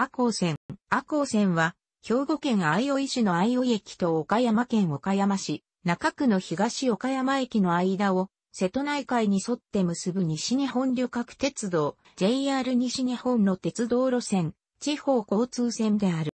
阿光線。阿光線は、兵庫県愛生市の愛生駅と岡山県岡山市、中区の東岡山駅の間を、瀬戸内海に沿って結ぶ西日本旅客鉄道、JR 西日本の鉄道路線、地方交通線である。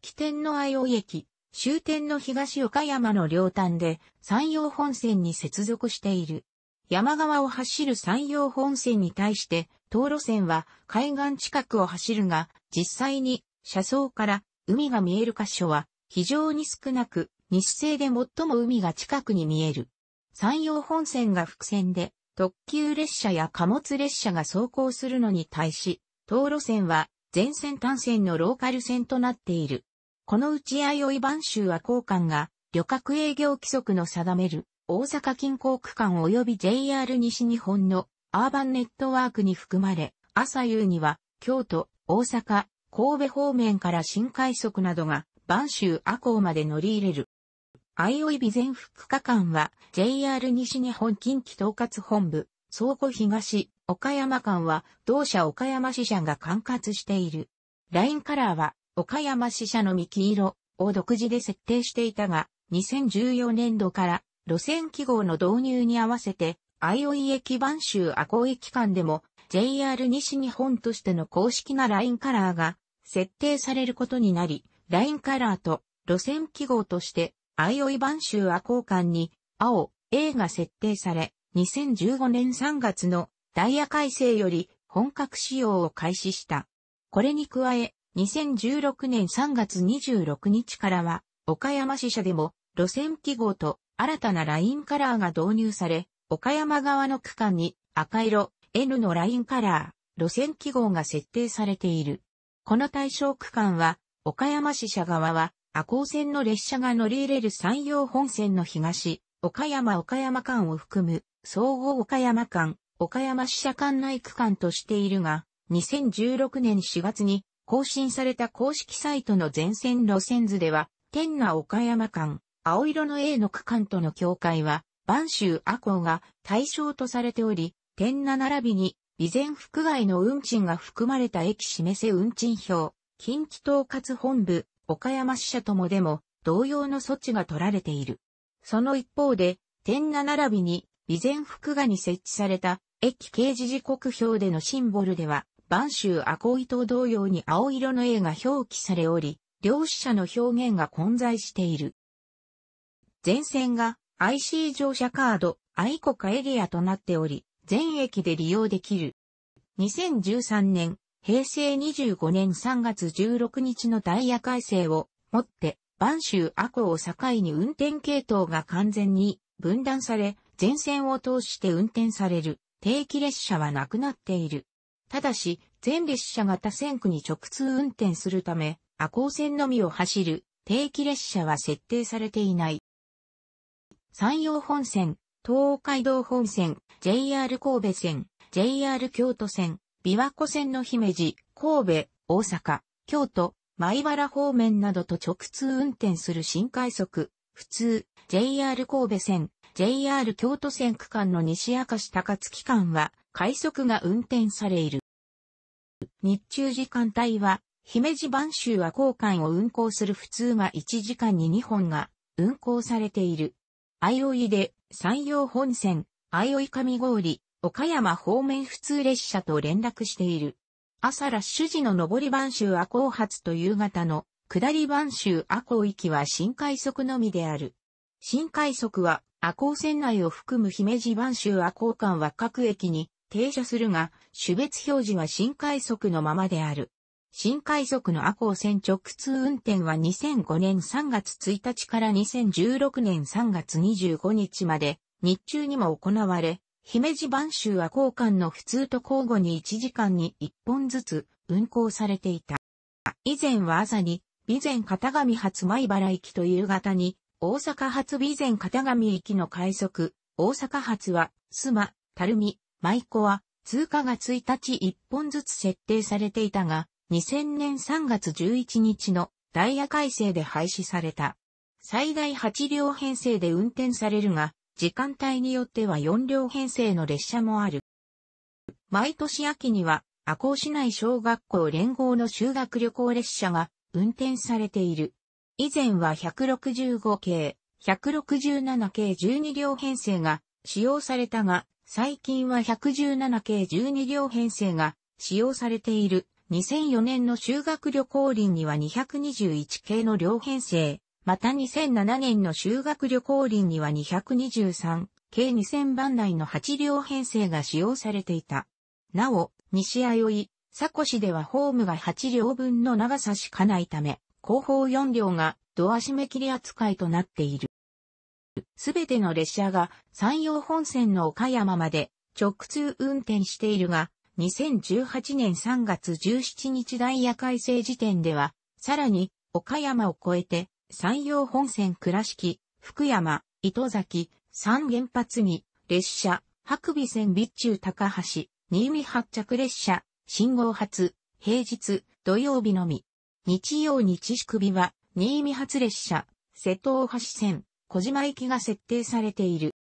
起点の愛生駅、終点の東岡山の両端で、山陽本線に接続している。山側を走る山陽本線に対して、道路線は海岸近くを走るが、実際に車窓から海が見える箇所は非常に少なく、日生で最も海が近くに見える。山陽本線が伏線で、特急列車や貨物列車が走行するのに対し、道路線は全線単線のローカル線となっている。このうち弥生番州は交換が旅客営業規則の定める大阪近郊区間及び JR 西日本のアーバンネットワークに含まれ、朝夕には、京都、大阪、神戸方面から新快速などが、晩州阿港まで乗り入れる。相生備前福架間は、JR 西日本近畿統括本部、倉庫東、岡山間は、同社岡山支社が管轄している。ラインカラーは、岡山支社の幹色を独自で設定していたが、2014年度から、路線記号の導入に合わせて、相生駅番州赤穂駅間でも JR 西日本としての公式なラインカラーが設定されることになり、ラインカラーと路線記号として相生番州赤穂間に青、A が設定され、2015年3月のダイヤ改正より本格使用を開始した。これに加え、2016年3月26日からは、岡山支社でも路線記号と新たなラインカラーが導入され、岡山側の区間に赤色 N のラインカラー、路線記号が設定されている。この対象区間は、岡山支社側は、赤高線の列車が乗り入れる山陽本線の東、岡山岡山間を含む、総合岡山間、岡山支社管内区間としているが、2016年4月に更新された公式サイトの全線路線図では、天那岡山間、青色の A の区間との境界は、播州阿公が対象とされており、点7並びに、備前福外の運賃が含まれた駅示せ運賃表、近畿統括本部、岡山支社ともでも、同様の措置が取られている。その一方で、点7並びに、備前福賀に設置された、駅掲示時刻表でのシンボルでは、播州阿公伊藤同様に青色の絵が表記されおり、両支者の表現が混在している。前線が IC 乗車カード、愛国家エリアとなっており、全駅で利用できる。2013年、平成25年3月16日のダイヤ改正をもって、万州阿古を境に運転系統が完全に分断され、全線を通して運転される定期列車はなくなっている。ただし、全列車が他線区に直通運転するため、阿古線のみを走る定期列車は設定されていない。山陽本線、東海道本線、JR 神戸線、JR 京都線、琵琶湖線の姫路、神戸、大阪、京都、米原方面などと直通運転する新快速、普通、JR 神戸線、JR 京都線区間の西明石高槻間は、快速が運転される。日中時間帯は、姫路晩州は交換を運行する普通が1時間に2本が運行されている。相生で、山陽本線、相生上郡、岡山方面普通列車と連絡している。朝ラッシュ時の上り番州阿高発と夕方の下り番州阿高行きは新快速のみである。新快速は阿高線内を含む姫路番州阿高間は各駅に停車するが、種別表示は新快速のままである。新海賊の赤穂線直通運転は2005年3月1日から2016年3月25日まで、日中にも行われ、姫路晩州は交換の普通と交互に1時間に1本ずつ運行されていた。以前は朝に、備前片上発米原行きと夕方に、大阪発備前片上行きの快速、大阪発は、須磨、垂水、舞子は、通過が1日1本ずつ設定されていたが、2000年3月11日のダイヤ改正で廃止された。最大8両編成で運転されるが、時間帯によっては4両編成の列車もある。毎年秋には、赤穂市内小学校連合の修学旅行列車が運転されている。以前は165系、167系12両編成が使用されたが、最近は117系12両編成が使用されている。2004年の修学旅行林には221系の両編成、また2007年の修学旅行林には223系2000番台の8両編成が使用されていた。なお、西あよい、佐古市ではホームが8両分の長さしかないため、後方4両がドア締め切り扱いとなっている。すべての列車が山陽本線の岡山まで直通運転しているが、2018年3月17日ダイヤ改正時点では、さらに、岡山を越えて、山陽本線倉敷、福山、糸崎、三原発に、列車、白尾線備中高橋、新見発着列車、信号発、平日、土曜日のみ。日曜日宿日は、新見発列車、瀬戸大橋線、小島行きが設定されている。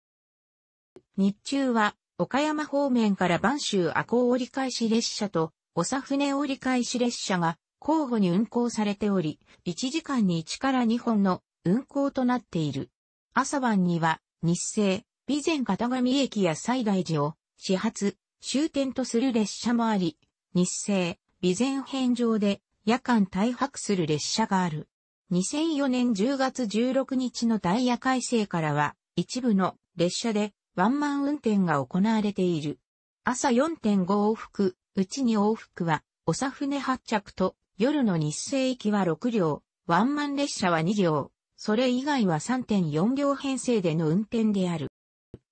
日中は、岡山方面から晩州赤穂折り返し列車と、長船折り返し列車が交互に運行されており、1時間に1から2本の運行となっている。朝晩には、日生、備前片上駅や西大寺を、始発、終点とする列車もあり、日生、備前編上で、夜間大泊する列車がある。2004年10月16日のダイヤ改正からは、一部の列車でワンマン運転が行われている。朝4.5往復、うちに往復は、おさ船発着と、夜の日生行きは6両、ワンマン列車は2両、それ以外は3.4両編成での運転である。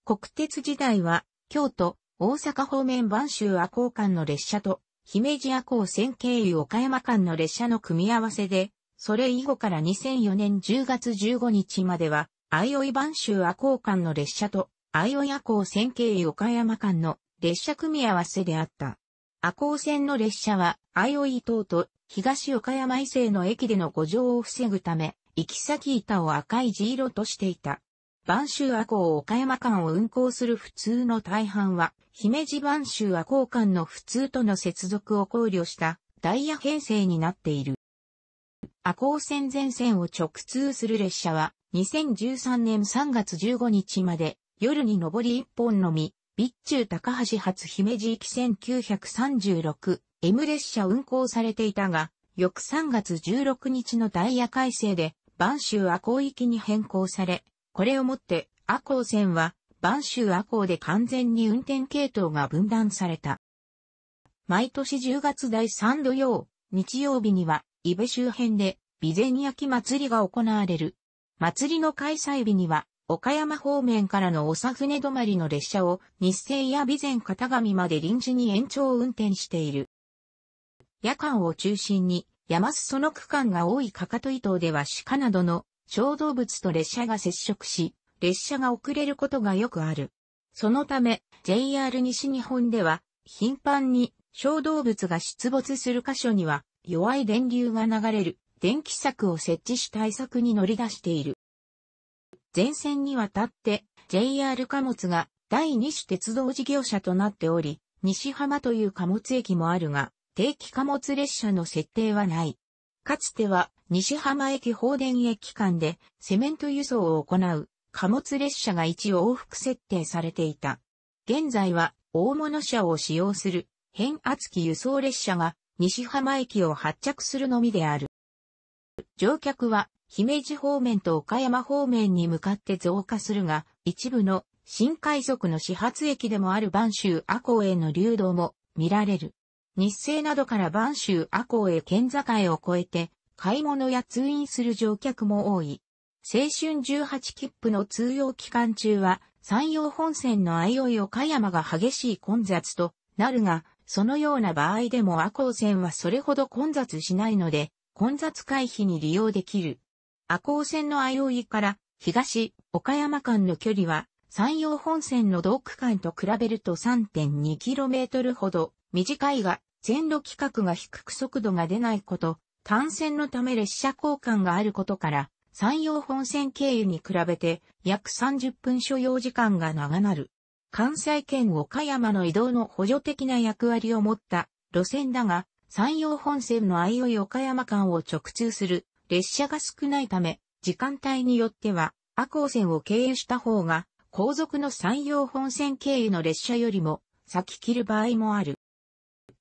国鉄時代は、京都、大阪方面万州阿公間の列車と、姫路阿公線経由岡山間の列車の組み合わせで、それ以後から2004年10月15日までは、相生万州阿公間の列車と、愛親港線経岡山間の列車組合わせであった。阿港線の列車は、オイ島と東岡山伊勢の駅での誤乗を防ぐため、行き先板を赤い地色としていた。晩州阿港岡山間を運行する普通の大半は、姫路晩州阿港間の普通との接続を考慮したダイヤ編成になっている。阿港線全線を直通する列車は、2013年3月15日まで夜に上り一本のみ、備中高橋発姫路行き1936 M 列車運行されていたが、翌3月16日のダイヤ改正で、晩州赤行行きに変更され、これをもって赤行線は、晩州赤行で完全に運転系統が分断された。毎年10月第3土曜、日曜日には、伊部周辺で、備前焼き祭りが行われる。祭りの開催日には、岡山方面からの長船止まりの列車を日生や備前片上まで臨時に延長運転している。夜間を中心に山裾の区間が多いかかと伊東では鹿などの小動物と列車が接触し、列車が遅れることがよくある。そのため JR 西日本では頻繁に小動物が出没する箇所には弱い電流が流れる電気柵を設置し対策に乗り出している。前線にわたって JR 貨物が第二種鉄道事業者となっており、西浜という貨物駅もあるが、定期貨物列車の設定はない。かつては西浜駅放電駅間でセメント輸送を行う貨物列車が応往復設定されていた。現在は大物車を使用する変圧器輸送列車が西浜駅を発着するのみである。乗客は姫路方面と岡山方面に向かって増加するが、一部の新海賊の始発駅でもある晩州阿公への流動も見られる。日清などから晩州阿公へ県境を越えて、買い物や通院する乗客も多い。青春18切符の通用期間中は、山陽本線の相生岡山が激しい混雑となるが、そのような場合でも阿公線はそれほど混雑しないので、混雑回避に利用できる。赤穂線の相生から東、岡山間の距離は、山陽本線の道区間と比べると 3.2km ほど短いが、線路規格が低く速度が出ないこと、単線のため列車交換があることから、山陽本線経由に比べて約30分所要時間が長なる。関西圏岡山の移動の補助的な役割を持った路線だが、山陽本線の相生岡山間を直通する列車が少ないため、時間帯によっては、阿光線を経由した方が、後続の山陽本線経由の列車よりも、先切る場合もある。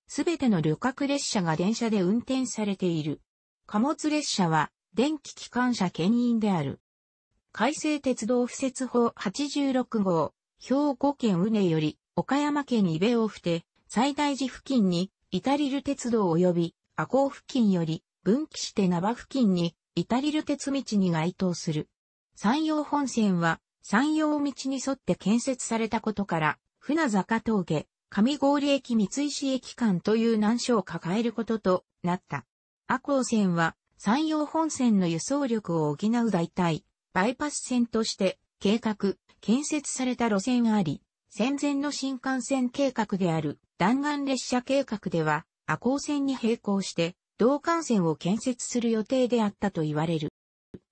すべての旅客列車が電車で運転されている。貨物列車は、電気機関車牽引である。改正鉄道敷設法86号、兵庫県宇根より、岡山県伊部をふて、最大寺付近に、イタリル鉄道及び、阿光付近より、分岐して名場付近に、イタリル鉄道に該当する。山陽本線は、山陽道に沿って建設されたことから、船坂峠、上郡駅三石駅間という難所を抱えることとなった。阿光線は、山陽本線の輸送力を補う代替、バイパス線として計画、建設された路線あり、戦前の新幹線計画である弾丸列車計画では、阿光線に並行して同幹線を建設する予定であったと言われる。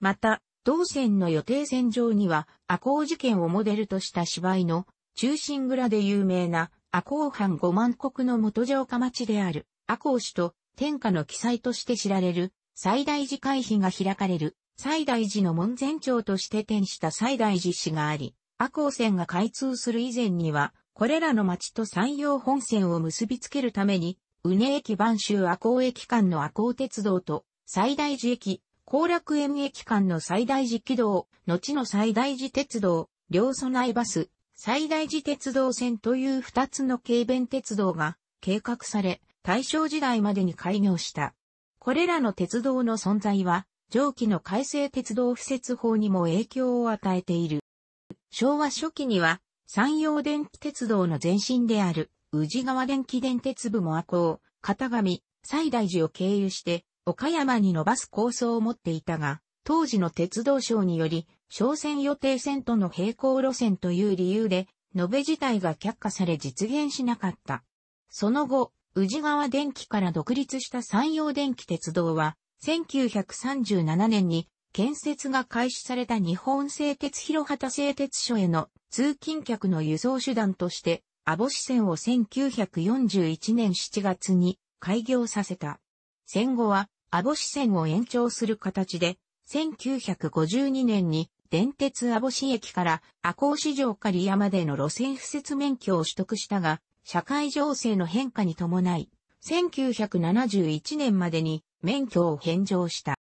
また、同線の予定線上には、赤穂事件をモデルとした芝居の中心蔵で有名な赤穂藩五万国の元城下町である赤穂市と天下の記載として知られる最大寺会費が開かれる最大寺の門前町として転した最大寺市があり、赤穂線が開通する以前には、これらの町と山陽本線を結びつけるために、宇根駅番州赤穂駅間の赤穂鉄道と、最大寺駅、後楽園駅間の最大寺軌道、後の最大寺鉄道、両備えバス、最大寺鉄道線という二つの軽便鉄道が計画され、大正時代までに開業した。これらの鉄道の存在は、上記の改正鉄道敷設法にも影響を与えている。昭和初期には、山陽電気鉄道の前身である宇治川電気電鉄部も赤穂、片上、西大寺を経由して、岡山に伸ばす構想を持っていたが、当時の鉄道省により、商船予定線との並行路線という理由で、延べ自体が却下され実現しなかった。その後、宇治川電気から独立した山陽電気鉄道は、1937年に建設が開始された日本製鉄広畑製鉄所への通勤客の輸送手段として保干線を1941年7月に開業させた。戦後は保干線を延長する形で、1952年に電鉄保干駅から阿穂市場刈山までの路線敷設免許を取得したが、社会情勢の変化に伴い、1971年までに免許を返上した。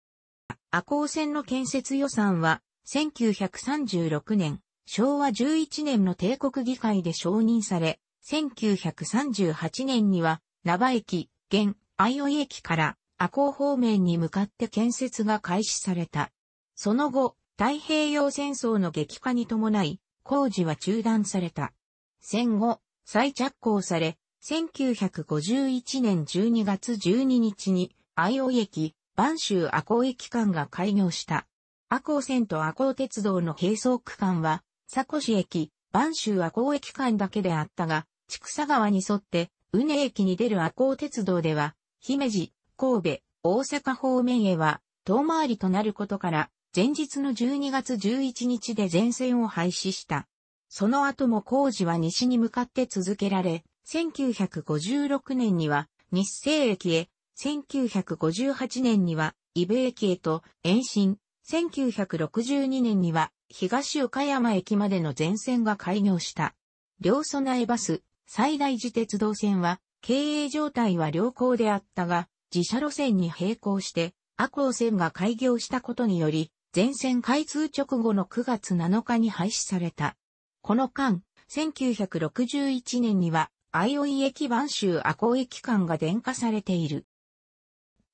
阿穂線の建設予算は1936年昭和11年の帝国議会で承認され、1938年には、名場駅、現、愛生駅から、阿公方面に向かって建設が開始された。その後、太平洋戦争の激化に伴い、工事は中断された。戦後、再着工され、1951年12月12日に、愛生駅、万州阿公駅間が開業した。阿公線と阿公鉄道の並走区間は、佐市駅、播州和光駅間だけであったが、千草川に沿って、宇根駅に出る和光鉄道では、姫路、神戸、大阪方面へは、遠回りとなることから、前日の12月11日で全線を廃止した。その後も工事は西に向かって続けられ、1956年には日清駅へ、1958年には伊部駅へと延伸、1962年には東岡山駅までの全線が開業した。両備えバス、最大自鉄道線は、経営状態は良好であったが、自社路線に並行して、赤穂線が開業したことにより、全線開通直後の9月7日に廃止された。この間、1961年には、相生駅番州赤穂駅間が電化されている。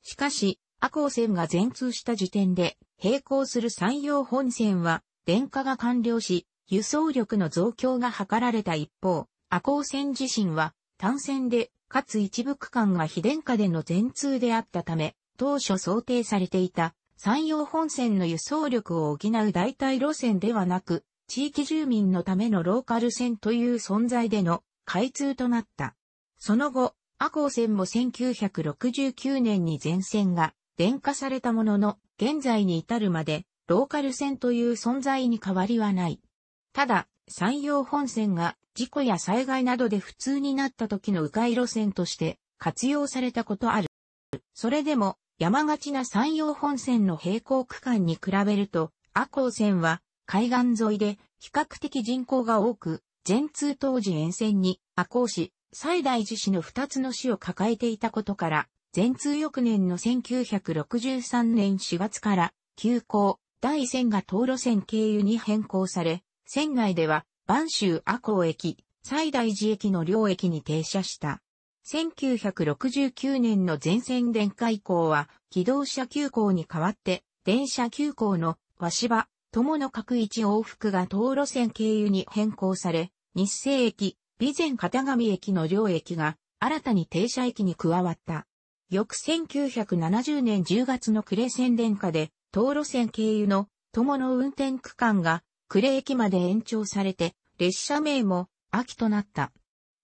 しかし、赤穂線が全通した時点で、並行する山陽本線は、電化が完了し、輸送力の増強が図られた一方、阿光線自身は単線で、かつ一部区間が非電化での全通であったため、当初想定されていた山陽本線の輸送力を補う代替路線ではなく、地域住民のためのローカル線という存在での開通となった。その後、阿光線も1969年に全線が電化されたものの、現在に至るまでローカル線という存在に変わりはない。ただ、山陽本線が事故や災害などで普通になった時の迂回路線として活用されたことある。それでも、山がちな山陽本線の平行区間に比べると、阿光線は海岸沿いで比較的人口が多く、全通当時沿線に阿光市、西大寺市の二つの市を抱えていたことから、全通翌年の1963年4月から休校、第線が東路線経由に変更され、線内では、万州阿公駅、西大寺駅の両駅に停車した。1969年の全線電化以降は、機動車急行に代わって、電車急行の、和芝、友の各一往復が東路線経由に変更され、日生駅、備前片上駅の両駅が、新たに停車駅に加わった。翌1970年10月の暮れ線電化で、東路線経由の友の運転区間が呉駅まで延長されて、列車名も秋となった。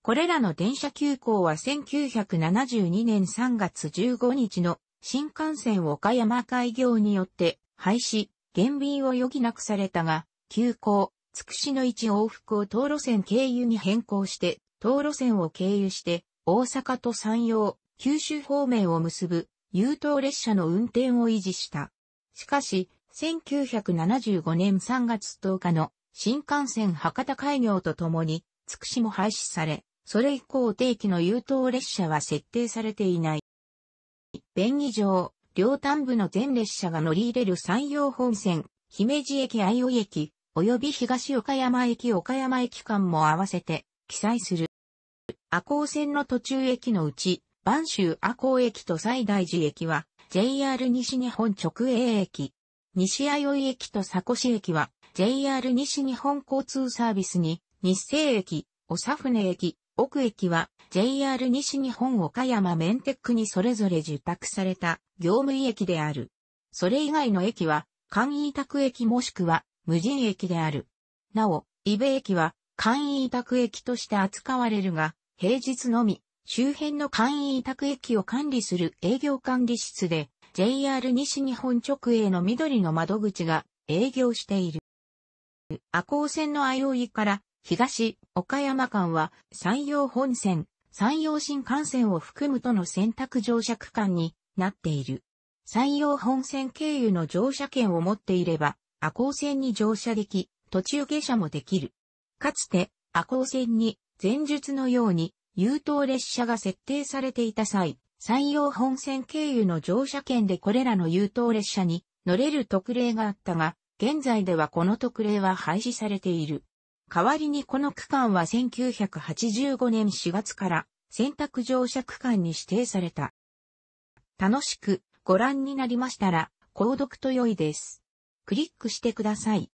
これらの電車急行は1972年3月15日の新幹線岡山開業によって廃止、減便を余儀なくされたが、急行、つくしの一往復を東路線経由に変更して、東路線を経由して、大阪と山陽、九州方面を結ぶ、優等列車の運転を維持した。しかし、1975年3月10日の新幹線博多開業とともに、つくしも廃止され、それ以降定期の優等列車は設定されていない。便宜上、両端部の全列車が乗り入れる山陽本線、姫路駅愛尾駅、及び東岡山駅岡山駅間も合わせて記載する。赤穂線の途中駅のうち、播州赤穂駅と西大寺駅は、JR 西日本直営駅、西相生駅と佐古市駅は JR 西日本交通サービスに日生駅、長船駅、奥駅は JR 西日本岡山メンテックにそれぞれ受託された業務駅である。それ以外の駅は簡易委託駅もしくは無人駅である。なお、伊部駅は簡易委託駅として扱われるが、平日のみ周辺の簡易委託駅を管理する営業管理室で JR 西日本直営の緑の窓口が営業している。赤穂線の相生から東岡山間は山陽本線、山陽新幹線を含むとの選択乗車区間になっている。山陽本線経由の乗車券を持っていれば赤穂線に乗車でき、途中下車もできる。かつて赤穂線に前述のように優等列車が設定されていた際、山陽本線経由の乗車券でこれらの優等列車に乗れる特例があったが、現在ではこの特例は廃止されている。代わりにこの区間は1985年4月から選択乗車区間に指定された。楽しくご覧になりましたら、購読と良いです。クリックしてください。